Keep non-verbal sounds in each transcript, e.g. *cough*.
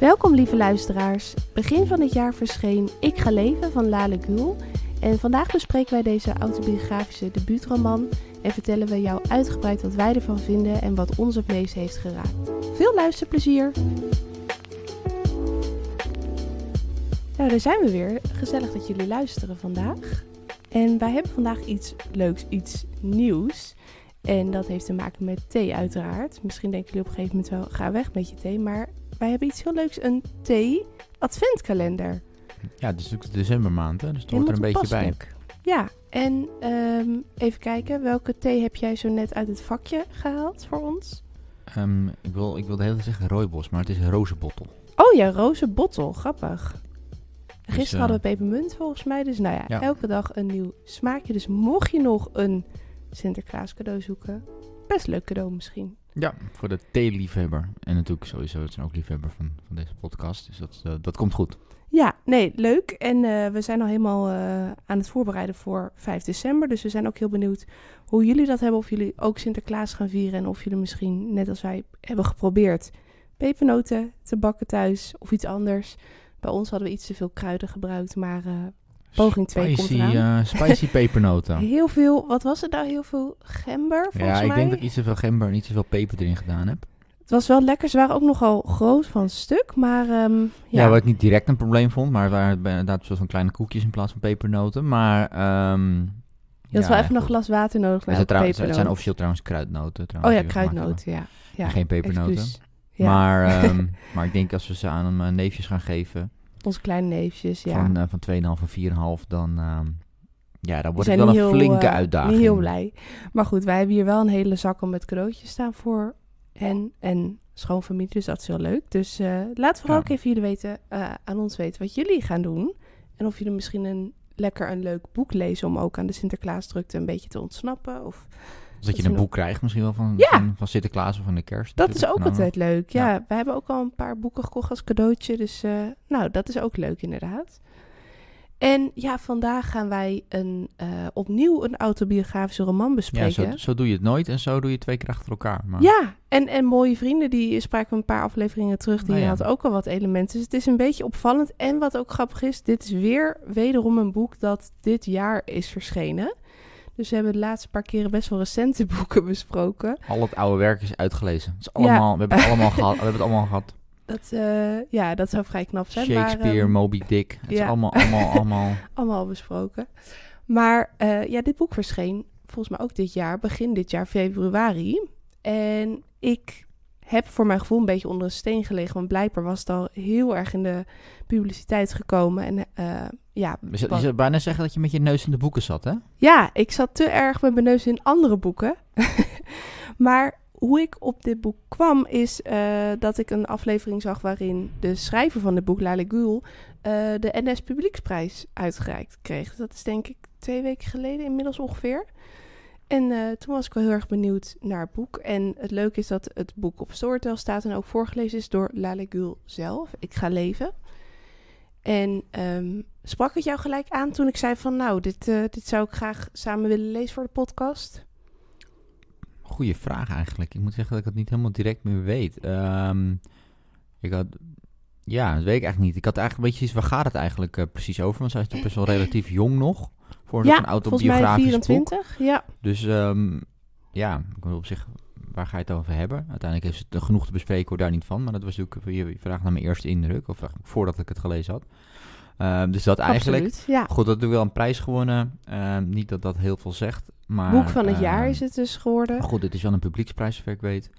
Welkom lieve luisteraars. Begin van het jaar verscheen Ik ga leven van Lale Gül. En vandaag bespreken wij deze autobiografische debuutroman en vertellen we jou uitgebreid wat wij ervan vinden en wat ons op lezen heeft geraakt. Veel luisterplezier! Nou, daar zijn we weer. Gezellig dat jullie luisteren vandaag. En wij hebben vandaag iets leuks, iets nieuws. En dat heeft te maken met thee uiteraard. Misschien denken jullie op een gegeven moment wel, ga weg met je thee. Maar wij hebben iets heel leuks. Een thee-adventkalender. Ja, het is natuurlijk de decembermaand, hè? dus het hoort er een beetje bij. Ja, en ehm, even kijken, welke thee heb jij zo net uit het vakje gehaald voor ons? Ehm, ik, wil, ik wil de hele tijd zeggen rooibos, maar het is een rozenbottel. Oh ja, rozenbottel, grappig. Dus, Gisteren hadden we eh, pepermunt volgens mij, dus nou ja, ja, elke dag een nieuw smaakje. Dus mocht je nog een Sinterklaas cadeau zoeken, best leuk cadeau misschien. Ja, voor de theeliefhebber. En natuurlijk sowieso, het zijn ook liefhebber van, van deze podcast. Dus dat, eh, dat komt goed. Ja, nee, leuk. En eh, we zijn al helemaal eh, aan het voorbereiden voor 5 december. Dus we zijn ook heel benieuwd hoe jullie dat hebben. Of jullie ook Sinterklaas gaan vieren. En of jullie misschien, net als wij hebben geprobeerd, pepernoten te bakken thuis of iets anders. Bij ons hadden we iets te veel kruiden gebruikt. Maar Poging 2 komt spicy eh, *laughs* pepernoten. heel veel, wat was het nou? Heel veel gember, volgens mij? Ja, ik denk dat ik iets te veel gember en iets te veel peper erin gedaan heb. Het was wel lekker. Ze waren ook nogal groot van stuk, maar ehm, ja. ja. wat ik niet direct een probleem vond, maar het waren inderdaad soort van kleine koekjes in plaats van pepernoten. Maar um, je had wel even nog glas water nodig. Ja, het, het zijn officieel trouwens kruidnoten. Trouwens, oh ja, kruidnoten, eh, ja. ja. Geen pepernoten. Maar, ehm, *laughs* maar ik denk als we ze aan mijn eh, neefjes gaan geven, onze kleine neefjes, ja. Van, uh, van 2,5 en 4,5, dan... Ehm, ja, dan wordt het wel een flinke eh, uitdaging. heel blij. Maar goed, wij hebben hier wel een hele zak om met cadeautjes staan voor hen en schoonfamilie. Dus dat is heel leuk. Dus uh, laat vooral ook even jullie weten, aan ons weten wat jullie gaan doen. En of jullie misschien een lekker een leuk boek lezen om ook aan de Sinterklaasdrukte een beetje te ontsnappen. Of dat, dat je een boek krijgt misschien wel van, van, Sinterklaas of van de kerst. Dat is ook altijd leuk. Ja, we hebben ook al een paar boeken gekocht als cadeautje. Dus eh, nou, dat is ook leuk inderdaad. En ja, vandaag gaan wij een, eh, opnieuw een autobiografische roman bespreken. Ja, zo, zo, doe je het nooit en zo doe je twee keer achter elkaar. Maar... Ja, en, en Mooie Vrienden, die spraken we een paar afleveringen terug. Die oh had ook al wat elementen. Dus het is een beetje opvallend. En wat ook grappig is, dit is weer wederom een boek dat dit jaar is verschenen. Dus we hebben de laatste paar keren best wel recente *laughs* boeken besproken. Al het oude werk is uitgelezen. Het is allemaal, We hebben het allemaal *laughs* gehad. We hebben het allemaal gehad. Dat, uh, ja, dat zou vrij knap zijn. Shakespeare, ehm, Moby Dick. Het is allemaal, allemaal, *laughs* allemaal... allemaal besproken. Maar eh, ja, dit boek verscheen volgens mij ook dit jaar, begin dit jaar, februari. En ik heb voor mijn gevoel een beetje onder een steen gelegen. Want blijkbaar was het al heel erg in de publiciteit gekomen. En eh, ja, je, je zou bijna zeggen dat je met je neus in de boeken zat, hè? Ja, ik zat te erg met mijn neus in andere boeken. *laughs* maar hoe ik op dit boek kwam, is eh, dat ik een aflevering zag waarin de schrijver van het boek, Lale Gül, eh, de NS Publieksprijs uitgereikt kreeg. Dat is denk ik twee weken geleden inmiddels ongeveer. En eh, toen was ik wel heel erg benieuwd naar het boek. En het leuke is dat het boek op Storytel staat en ook voorgelezen is door Lale Gül zelf. Ik ga leven. En ehm, sprak het jou gelijk aan toen ik zei van nou, dit, eh, dit zou ik graag samen willen lezen voor de podcast? Goeie vraag eigenlijk. Ik moet zeggen dat ik het niet helemaal direct meer weet. Ehm, ik had, ja, dat weet ik eigenlijk niet. Ik had eigenlijk een beetje iets, waar gaat het eigenlijk eh, precies over? Want zij is toch best wel relatief jong nog. Voor ja, een autobiografisch volgens mij 24, ja. Dus ehm, ja, ik wil op zich ga je het over hebben? Uiteindelijk is het genoeg te bespreken, hoor daar niet van. Maar dat was natuurlijk eh, je vraag naar mijn eerste indruk, of voordat ik het gelezen had. Ehm, dus dat eigenlijk. ja. Goed, dat doe wel een prijs gewonnen. Ehm, niet dat dat heel veel zegt. Maar, Boek van het ehm, jaar is het dus geworden. Goed, dit is wel een publieksprijs, zover ik weet.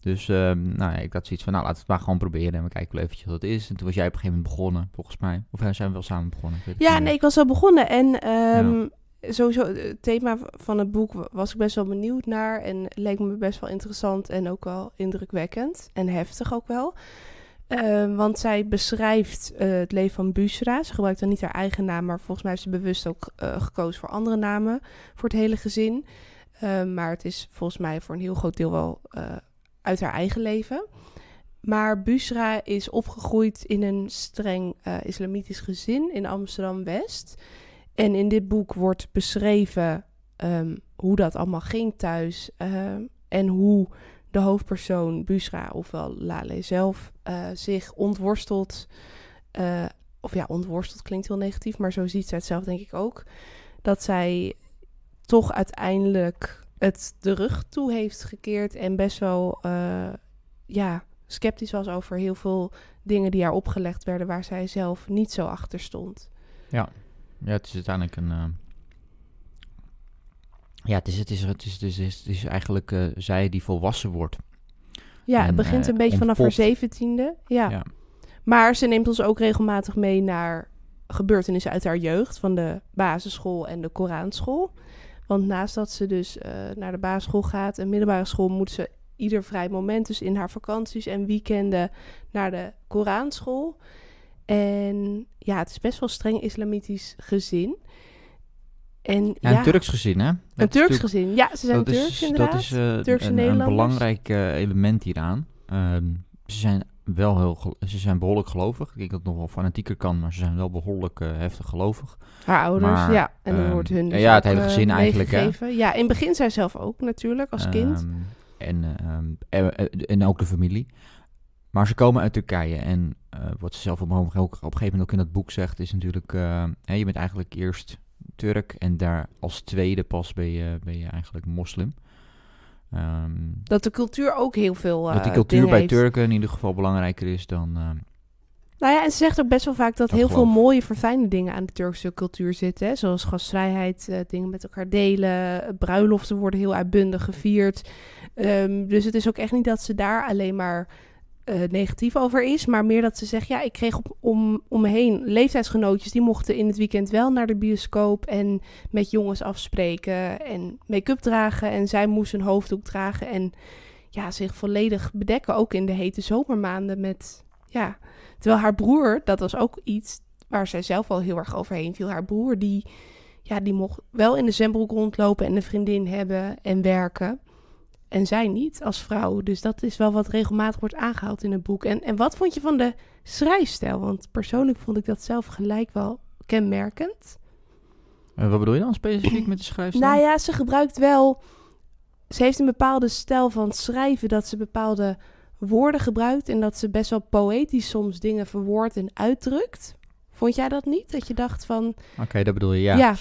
Dus nou, ik had zoiets van, nou, laten we het maar gewoon proberen. En we kijken wel eventjes wat het is. En toen was jij op een gegeven moment begonnen, volgens mij. Of eh, zijn we wel samen begonnen? ja, nee, ik was al begonnen. En sowieso eh, het thema van het boek was ik best wel benieuwd naar en leek me best wel interessant en ook wel indrukwekkend en heftig ook wel. Ehm, want zij beschrijft eh, het leven van Busra. Ze gebruikt dan niet haar eigen naam, maar volgens mij heeft ze bewust ook eh, gekozen voor andere namen voor het hele gezin. Ehm, maar het is volgens mij voor een heel groot deel wel uit haar eigen leven. Maar Busra is opgegroeid in een streng islamitisch gezin in Amsterdam-West. En in dit boek wordt beschreven ehm, hoe dat allemaal ging thuis ehm, en hoe de hoofdpersoon Busra, ofwel Lale zelf, eh, zich ontworstelt. Eh, of ja, ontworsteld klinkt heel negatief, maar zo ziet zij het zelf denk ik ook. Dat zij toch uiteindelijk het de rug toe heeft gekeerd en best wel eh, ja, sceptisch was over heel veel dingen die haar opgelegd werden waar zij zelf niet zo achter stond. Ja, ja, het is uiteindelijk een. Eh, ja, het is, het, is, het, is, het, is, het is eigenlijk uh, zij die volwassen wordt. Ja, het begint eh, een beetje vanaf haar zeventiende. ja. Maar ze neemt ons ook regelmatig mee naar gebeurtenissen uit haar jeugd, van de basisschool en de Koranschool. Want naast dat ze dus naar de basisschool gaat en middelbare school, moet ze ieder vrij moment, dus in haar vakanties en weekenden, naar de Koranschool. En ja, het is best wel streng islamitisch gezin. En, ja, een Turks gezin, hè? een Turks gezin, ja, ze zijn Turks is, inderdaad. Dat eh, is een, belangrijk eh, element hieraan. Um, ze zijn wel heel, ze zijn behoorlijk gelovig. Ik denk dat het nog wel fanatieker kan, maar ze zijn wel behoorlijk eh, heftig gelovig. Haar ouders, ja. En dan ehm, wordt hun dus ja, het hele gezin eigenlijk, hè? Ja, in het begin zij zelf ook natuurlijk, als kind. Ehm, en, en, en ook de familie. Maar ze komen uit Turkije en uh, wat ze zelf op, op een gegeven moment ook in dat boek zegt, is natuurlijk, eh, hè, je bent eigenlijk eerst Turk en daar als tweede pas ben je, ben je eigenlijk moslim. Ehm, dat de cultuur ook heel veel. Uh, dat die eh, cultuur bij Turken in ieder geval belangrijker is dan. nou ja, en ze zegt ook best wel vaak dat, heel veel mooie, verfijnde dingen aan de Turkse cultuur zitten. Hè? Zoals gastvrijheid, dingen met elkaar delen, bruiloften worden heel uitbundig gevierd. Ehm, dus het is ook echt niet dat ze daar alleen maar eh, negatief over is, maar meer dat ze zegt: ja, ik kreeg om, om me heen leeftijdsgenootjes die mochten in het weekend wel naar de bioscoop en met jongens afspreken en make-up dragen. En zij moest een hoofddoek dragen en ja, zich volledig bedekken, ook in de hete zomermaanden. Met, ja. Terwijl haar broer, dat was ook iets waar zij zelf al heel erg overheen viel. Haar broer, die, ja, die mocht wel in de zwembroek rondlopen en een vriendin hebben en werken en zij niet als vrouw. Dus dat is wel wat regelmatig wordt aangehaald in het boek. En, en wat vond je van de schrijfstijl? Want persoonlijk vond ik dat zelf gelijk wel kenmerkend. En wat bedoel je dan specifiek met de schrijfstijl? Nou ja, ze gebruikt wel. Ze heeft een bepaalde stijl van schrijven dat ze bepaalde woorden gebruikt en dat ze best wel poëtisch soms dingen verwoord en uitdrukt. Vond jij dat niet? Dat je dacht van. Oké, dat bedoel je, ja. Ja.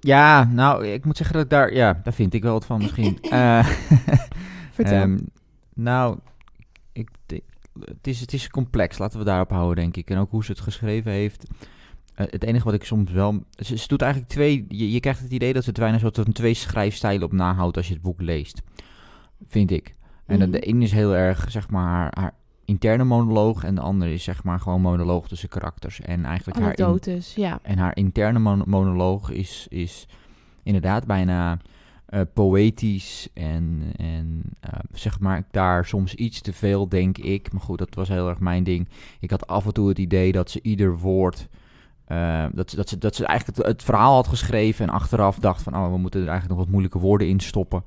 Ja, nou, ik moet zeggen dat ik daar, ja, daar vind ik wel wat van misschien. *laughs* Eh, *laughs* Vertel. Ehm, nou, ik, het, is, het is complex, laten we daarop houden, denk ik. En ook hoe ze het geschreven heeft. Eh, het enige wat ik soms wel. Ze, doet eigenlijk twee. Je, je, krijgt het idee dat ze het soort van twee schrijfstijlen op nahoudt als je het boek leest. Vind ik. En mm. de, ene is heel erg, zeg maar, haar interne monoloog en de andere is zeg maar gewoon monoloog tussen karakters. En eigenlijk haar, in, ja. en haar interne monoloog is, is inderdaad bijna eh, poëtisch en, en eh, zeg maar daar soms iets te veel denk ik. Maar goed, dat was heel erg mijn ding. Ik had af en toe het idee dat ze ieder woord... Uh, dat, dat, ze, dat ze eigenlijk het, verhaal had geschreven en achteraf dacht van... oh, we moeten er eigenlijk nog wat moeilijke woorden in stoppen.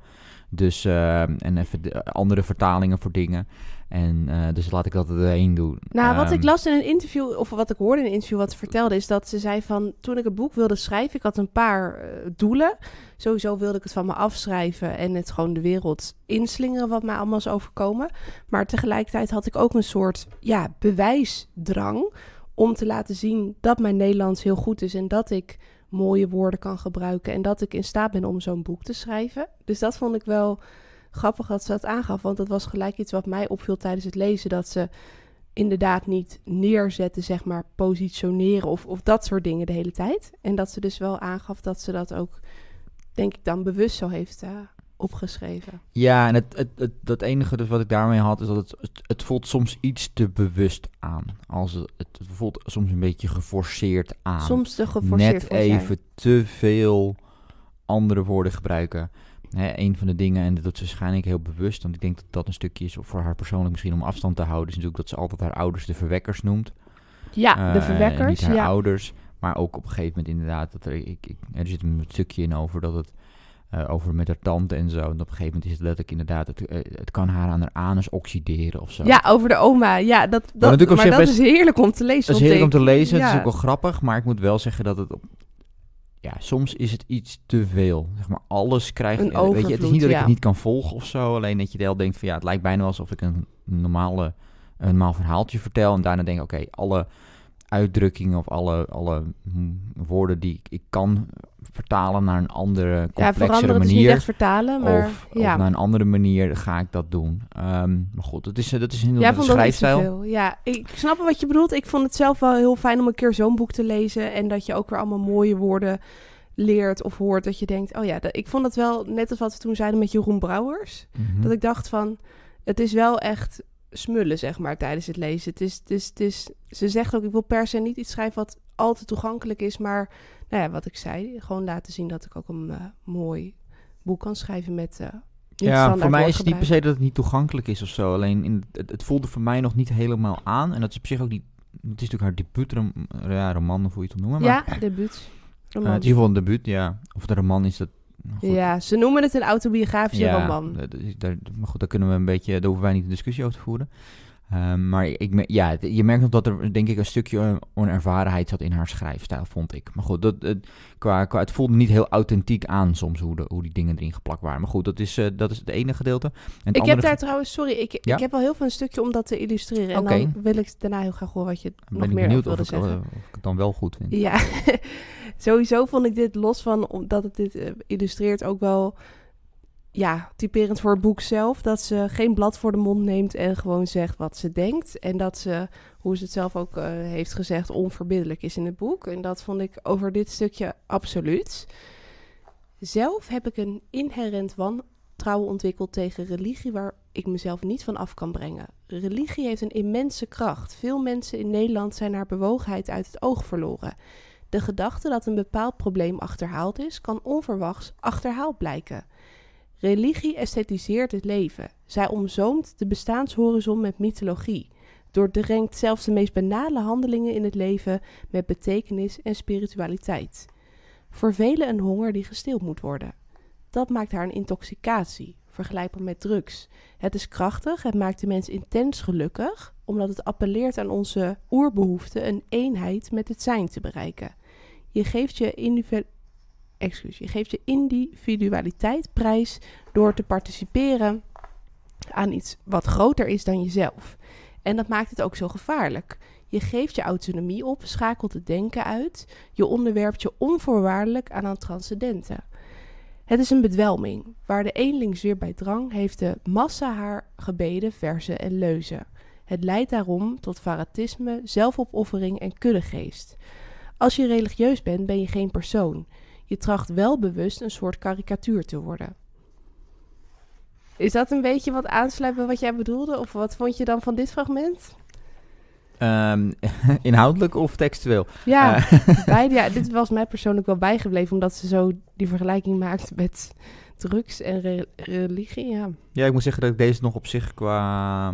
Dus, en even andere vertalingen voor dingen. En eh, dus laat ik dat erheen doen. Nou, wat ik ehm, las in een interview, of wat ik hoorde in een interview wat hm. vertelde, is dat ze zei van toen ik het boek wilde schrijven, ik had een paar eh, doelen. Sowieso wilde ik het van me afschrijven en het gewoon de wereld inslingeren wat mij allemaal is overkomen. Maar tegelijkertijd had ik ook een soort ja, bewijsdrang om te laten zien dat mijn Nederlands heel goed is en dat ik mooie woorden kan gebruiken en dat ik in staat ben om zo'n boek te schrijven. Dus dat vond ik wel grappig dat ze dat aangaf, want dat was gelijk iets wat mij opviel tijdens het lezen. Dat ze inderdaad niet neerzetten, zeg maar, positioneren of, of dat soort dingen de hele tijd. En dat ze dus wel aangaf dat ze dat ook, denk ik, dan bewust zo heeft eh, opgeschreven. Ja, en het, het, het, dat enige dus wat ik daarmee had, is dat het, het, het voelt soms iets te bewust aan. Als het, het voelt soms een beetje geforceerd aan. Soms te geforceerd. Net even te veel andere woorden gebruiken. Hè, een van de dingen, en dat ze waarschijnlijk heel bewust, want ik denk dat dat een stukje is voor haar persoonlijk misschien om afstand te houden, is natuurlijk dat ze altijd haar ouders de verwekkers noemt. Ja, de eh, verwekkers. haar ouders, maar ook op een gegeven moment inderdaad, dat er, ik, ik, er zit een stukje in over dat het eh, over met haar tante en zo. En op een gegeven moment is het letterlijk inderdaad, het, eh, het kan haar aan haar anus oxideren of zo. Ja, over de oma. Ja, dat, dat, maar, dat is heerlijk om te lezen. Dat is heerlijk om te lezen, het is ook wel grappig, maar ik moet wel zeggen dat het op, ja, soms is het iets te veel. Zeg maar, alles krijgt... weet je, het is niet dat ik het niet kan volgen of zo. Alleen dat je wel denkt van ja, het lijkt bijna alsof ik een, normale, een normaal verhaaltje vertel. En daarna denk ik oké, alle uitdrukkingen of alle, alle hm, woorden die ik, ik kan vertalen naar een andere, complexere ja, manier. niet vertalen, maar of, ja. Of naar een andere manier ga ik dat doen. Um, maar goed, dat is, eh, dat is inderdaad een schrijfstijl. Ja, ik snap wat je bedoelt. Ik vond het zelf wel heel fijn om een keer zo'n boek te lezen en dat je ook weer allemaal mooie woorden leert of hoort dat je denkt, oh ja, ik vond dat wel net als wat we toen zeiden met Jeroen Brouwers, mhm. dat ik dacht van, het is wel echt smullen, zeg maar, tijdens het lezen. Het is, het is, het is, ze zegt ook, ik wil per se niet iets schrijven wat al te toegankelijk is, maar nou ja, wat ik zei, gewoon laten zien dat ik ook een eh, mooi boek kan schrijven met eh, ja, voor mij is het niet per se dat het niet toegankelijk is of zo. Alleen in, het, het, voelde voor mij nog niet helemaal aan. En dat is op zich ook die. Het is natuurlijk haar debuutroman, eh, ja, roman of hoe je het noemen. Maar, ja, debuut. Uh, het is in ieder een debuut, ja. Of de roman is dat. Nou, ja, ze noemen het een autobiografische roman. Daar, maar goed, daar kunnen we een beetje. Daar hoeven wij niet een discussie over te voeren. Ehm, maar ik, ja, je merkt nog dat er denk ik een stukje onervarenheid zat in haar schrijfstijl, vond ik. Maar goed, dat, het, eh, qua, qua, het voelde niet heel authentiek aan soms hoe, de, hoe die dingen erin geplakt waren. Maar goed, dat is, eh, dat is het ene gedeelte. En ik heb daar trouwens, sorry, ik, ik heb wel heel veel een stukje om dat te illustreren. En dan wil ik daarna heel graag horen wat je ben nog ik meer benieuwd of ik, zeggen. Of ik het dan wel goed vind. Ja, *laughs* sowieso vond ik dit, los van omdat het dit eh, illustreert, ook wel ja, typerend voor het boek zelf, dat ze geen blad voor de mond neemt en gewoon zegt wat ze denkt. En dat ze, hoe ze het zelf ook eh, heeft gezegd, onverbiddelijk is in het boek. En dat vond ik over dit stukje absoluut. Zelf heb ik een inherent wantrouwen ontwikkeld tegen religie waar ik mezelf niet van af kan brengen. Religie heeft een immense kracht. Veel mensen in Nederland zijn haar bewogenheid uit het oog verloren. De gedachte dat een bepaald probleem achterhaald is, kan onverwachts achterhaald blijken. Religie esthetiseert het leven. Zij omzoomt de bestaanshorizon met mythologie, doordrenkt zelfs de meest banale handelingen in het leven met betekenis en spiritualiteit. Voor velen een honger die gestild moet worden. Dat maakt haar een intoxicatie, vergelijkbaar met drugs. Het is krachtig, het maakt de mens intens gelukkig, omdat het appelleert aan onze oerbehoefte een eenheid met het zijn te bereiken. Je geeft je individu excuus. Je geeft je individualiteit prijs door te participeren aan iets wat groter is dan jezelf. En dat maakt het ook zo gevaarlijk. Je geeft je autonomie op, schakelt het denken uit, je onderwerpt je onvoorwaardelijk aan een transcendente. Het is een bedwelming, waar de eenling weer bij drang heeft de massa haar gebeden, verzen en leuzen. Het leidt daarom tot fanatisme, zelfopoffering en kuddegeest. Als je religieus bent, ben je geen persoon. Je tracht wel bewust een soort karikatuur te worden. Is dat een beetje wat aansluit bij wat jij bedoelde? Of wat vond je dan van dit fragment? Ehm, *laughs* inhoudelijk of textueel? Ja, eh. *laughs* beide, ja, *laughs* dit was mij persoonlijk wel bijgebleven, omdat ze zo die vergelijking maakt met drugs en religie. Ja. ja, ik moet zeggen dat ik deze nog op zich qua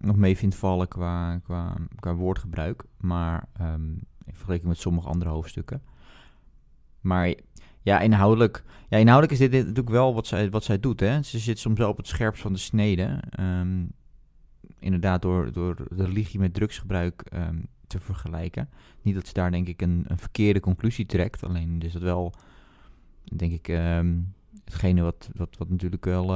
nog mee vind vallen qua, qua, woordgebruik. Maar ehm, in vergelijking met sommige andere hoofdstukken. Maar ja, inhoudelijk, ja, inhoudelijk is dit, natuurlijk wel wat zij, wat zij doet. Hè? Ze zit soms wel op het scherpst van de snede. Ehm, inderdaad, door, door religie met drugsgebruik ehm, te vergelijken. Niet dat ze daar denk ik een, een verkeerde conclusie trekt. Alleen is dat wel, denk ik, ehm, hetgene wat, wat, wat natuurlijk wel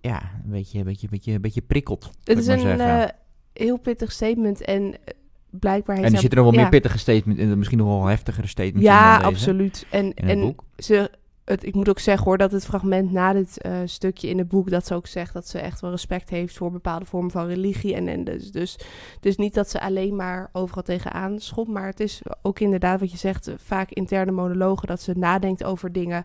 ja, een beetje, een beetje, een beetje, een beetje prikkelt. Het is een eh, heel pittig statement en eh, blijkbaar... En er zitten nog wel meer pittige statement in, misschien nog wel heftigere statements Ja, absoluut. En, en, ze, het, ik moet ook zeggen hoor, dat het fragment na dit eh, stukje in het boek, dat ze ook zegt dat ze echt wel respect heeft voor bepaalde vormen van religie. En, en dus, dus, dus niet dat ze alleen maar overal tegenaan schopt, maar het is ook inderdaad wat je zegt, eh, vaak interne monologen, dat ze nadenkt over dingen.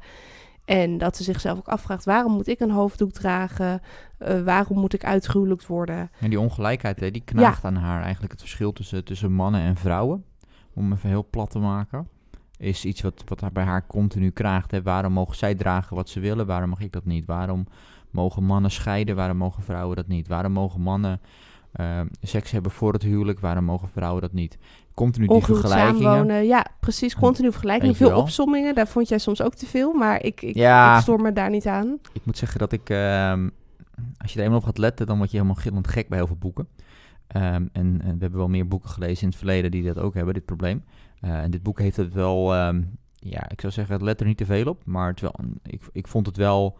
En dat ze zichzelf ook afvraagt: waarom moet ik een hoofddoek dragen? Eh, waarom moet ik uitgehuwelijkd worden? En die ongelijkheid, hè, die knaagt aan haar eigenlijk het verschil tussen, tussen mannen en vrouwen. Om even heel plat te maken. Is iets wat, wat bij haar continu kraagt. Hè. Waarom mogen zij dragen wat ze willen? Waarom mag ik dat niet? Waarom mogen mannen scheiden? Waarom mogen vrouwen dat niet? Waarom mogen mannen Ehm, seks hebben voor het huwelijk, waarom mogen vrouwen dat niet? Continu die vergelijkingen. ja, precies, hm, continu vergelijkingen. Veel opsommingen, daar vond jij soms ook te veel, maar ik, ik, me daar niet aan. Ik moet zeggen dat ik, ehm, als je er eenmaal op gaat letten, dan word je helemaal gillend gek bij heel veel boeken. Ehm, en, we hebben wel meer boeken gelezen in het verleden die dat ook hebben, dit probleem. Uh, en dit boek heeft het wel, ja, ik zou zeggen, het let er niet te veel op, maar het wel, ik, ik vond het wel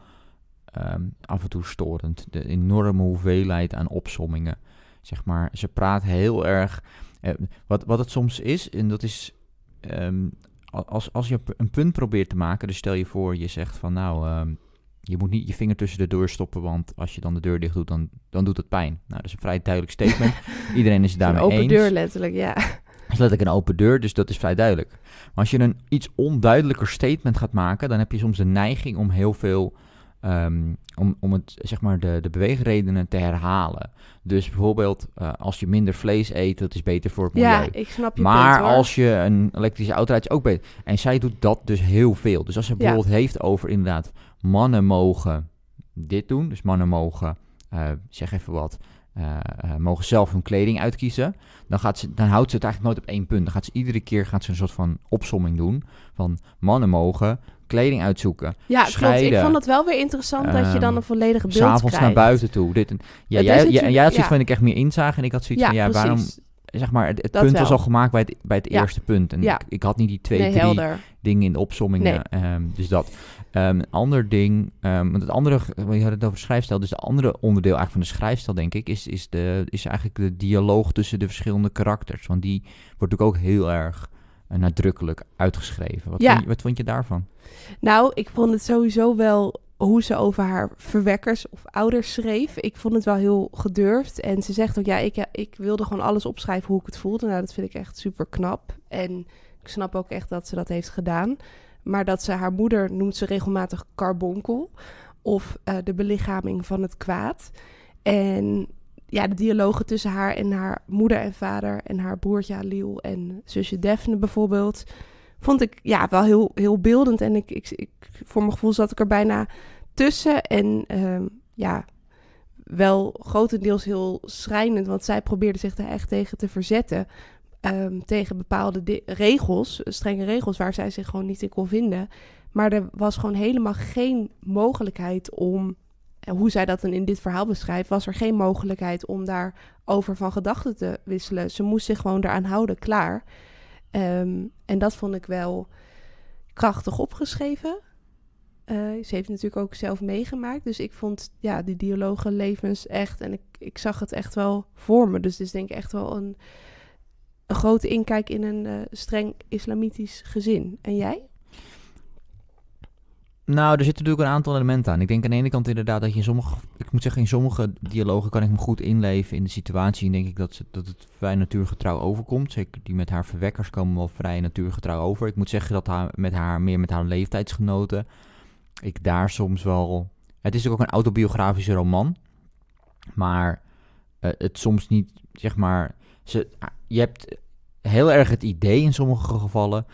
af en toe storend. De enorme hoeveelheid aan opsommingen zeg maar, ze praat heel erg. Eh, wat, wat het soms is, en dat is. Ehm, als, als je een punt probeert te maken, dus stel je voor, je zegt van nou. Ehm, je moet niet je vinger tussen de deur stoppen, want als je dan de deur dicht doet, dan, dan doet het pijn. Nou, dat is een vrij duidelijk statement. *laughs* Iedereen is het daarmee eens. Een open deur letterlijk, ja. Dat is letterlijk een open deur, dus dat is vrij duidelijk. Maar als je een iets onduidelijker statement gaat maken, dan heb je soms de neiging om heel veel Ehm, om, om het, zeg maar de, de beweegredenen te herhalen. Dus bijvoorbeeld, eh, als je minder vlees eet, dat is beter voor het milieu. Ja, ik snap je Maar als je een elektrische auto rijdt, is ook beter. En zij doet dat dus heel veel. Dus als ze bijvoorbeeld heeft over inderdaad, mannen mogen dit doen. Dus mannen mogen, eh, zeg even wat, eh, mogen zelf hun kleding uitkiezen. Dan, gaat ze, dan houdt ze het eigenlijk nooit op één punt. Dan gaat ze iedere keer gaat ze een soort van opsomming doen. Van mannen mogen kleding uitzoeken. Ja, Ik vond het wel weer interessant dat je dan ehm, een volledige beeld avonds S'avonds naar buiten toe. Dit en, ja, jij, jij, jij, had zoiets van, ik echt meer inzage. En ik had zoiets ja, van, ja, waarom... Zeg maar, het, punt was al gemaakt bij het, bij het eerste punt. En ja. ik, ik, had niet die twee, drie helder. dingen in de opsommingen. Nee. Ehm, dus dat. Um, een ander ding, um, want het andere, je had het over schrijfstijl, dus de andere onderdeel eigenlijk van de schrijfstijl, denk ik, is, is, de, is eigenlijk de dialoog tussen de verschillende karakters. Want die wordt natuurlijk ook heel erg eh, nadrukkelijk uitgeschreven. Wat, ja. vond je, wat vond je daarvan? Nou, ik vond het sowieso wel hoe ze over haar verwekkers of ouders schreef. Ik vond het wel heel gedurfd. En ze zegt ook, ja, ik, ik wilde gewoon alles opschrijven hoe ik het voelde. Nou, dat vind ik echt super knap. En ik snap ook echt dat ze dat heeft gedaan. Maar dat ze haar moeder noemt ze regelmatig carbonkel. Of eh, de belichaming van het kwaad. En ja, de dialogen tussen haar en haar moeder en vader en haar broertje Liel en zusje Daphne bijvoorbeeld, vond ik ja, wel heel, heel beeldend. En ik, ik, ik voor mijn gevoel zat ik er bijna tussen. En ehm, ja, wel grotendeels heel schrijnend, want zij probeerde zich daar echt tegen te verzetten. Ehm, tegen bepaalde regels, strenge regels, waar zij zich gewoon niet in kon vinden. Maar er was gewoon helemaal geen mogelijkheid om hoe zij dat dan in dit verhaal beschrijft, was er geen mogelijkheid om daarover van gedachten te wisselen. Ze moest zich gewoon daaraan houden, klaar. Ehm, en dat vond ik wel krachtig opgeschreven. Eh, ze heeft natuurlijk ook zelf meegemaakt. Dus ik vond ja, die dialogen levens echt. En ik, ik zag het echt wel voor me. Dus dit is denk ik echt wel een, een grote inkijk in een eh, streng islamitisch gezin. En jij? Nou, er zitten natuurlijk een aantal elementen aan. Ik denk aan de ene kant inderdaad dat je in sommige, ik moet zeggen, in sommige dialogen kan ik me goed inleven in de situatie. En denk ik dat, dat het vrij natuurgetrouw overkomt. Zeker die met haar verwekkers komen wel vrij natuurgetrouw over. Ik moet zeggen dat haar, met haar, meer met haar leeftijdsgenoten, ik daar soms wel. Het is ook een autobiografische roman, maar eh, het soms niet, zeg maar. Ze, je hebt heel erg het idee in sommige gevallen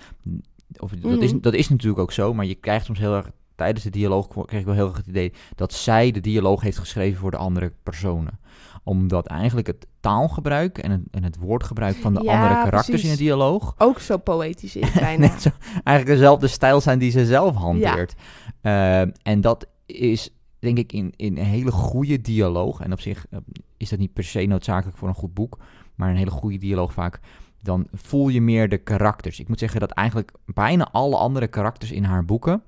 of, dat, is, mm. dat is natuurlijk ook zo, maar je krijgt soms heel erg tijdens de dialoog kreeg ik wel heel erg het idee dat zij de dialoog heeft geschreven voor de andere personen. Omdat eigenlijk het taalgebruik en het, en het woordgebruik van de andere karakters in de dialoog. Ook zo poëtisch is *laughs* bijna. eigenlijk dezelfde stijl zijn die ze zelf hanteert. Eh, en dat is denk ik in, in een hele goede dialoog. En op zich eh, is dat niet per se noodzakelijk voor een goed boek. Maar een hele goede dialoog vaak dan voel je meer de karakters. Ik moet zeggen dat eigenlijk bijna alle andere karakters in haar boeken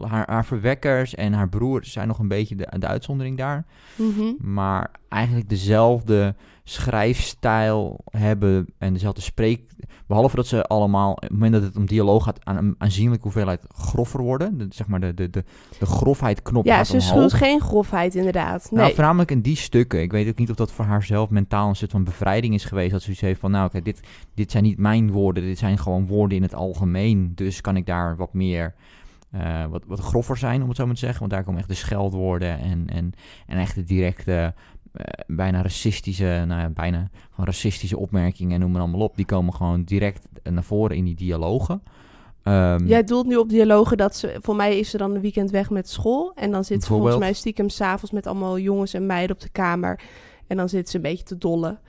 haar, verwekkers en haar broer zijn nog een beetje de, uitzondering daar. Mhm. Maar eigenlijk dezelfde schrijfstijl hebben en dezelfde spreek. Behalve dat ze allemaal, op het moment dat het om dialoog gaat, aan een aanzienlijke hoeveelheid groffer worden. De, zeg maar de, de, de, de grofheid knop. Ja, ze schuilt geen grofheid inderdaad. Nou, nee. Nou, voornamelijk in die stukken. Ik weet ook niet of dat voor haarzelf mentaal een soort van bevrijding is geweest. Dat ze zoiets heeft van, nou oké, dit, dit zijn niet mijn woorden. Dit zijn gewoon woorden in het algemeen. Dus kan ik daar wat meer eh, wat, wat grover zijn, om het zo maar te zeggen. Want daar komen echt de scheldwoorden en, en, en echt de directe, eh, bijna racistische, nou ja, bijna gewoon racistische opmerkingen en noem maar allemaal op. Die komen gewoon direct naar voren in die dialogen. Ehm, Jij doelt nu op dialogen dat ze, voor mij is ze dan een weekend weg met school. En dan zit ze volgens mij stiekem s'avonds met allemaal jongens en meiden op de kamer. En dan zit ze een beetje te dollen.